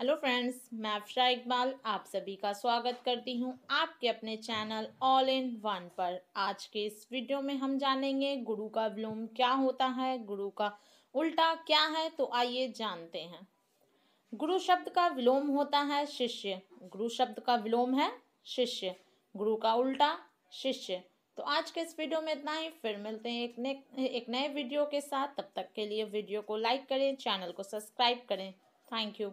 hello friends मैं अफशा इकबाल आप सभी का स्वागत करती हूं आपके अपने चैनल ऑल इन वन पर आज के इस वीडियो में हम जानेंगे गुरु का विलोम क्या होता है गुरु का उल्टा क्या है तो आइए जानते हैं गुरु शब्द का विलोम होता है शिष्य गुरु शब्द का विलोम है शिष्य गुरु का उल्टा शिष्य तो आज के इस वीडियो में इतना ही फिर मिलते हैं एक नए एक नए वीडियो के साथ तब तक के लिए वीडियो को लाइक करें चैनल को सब्सक्राइब करें थैंक यू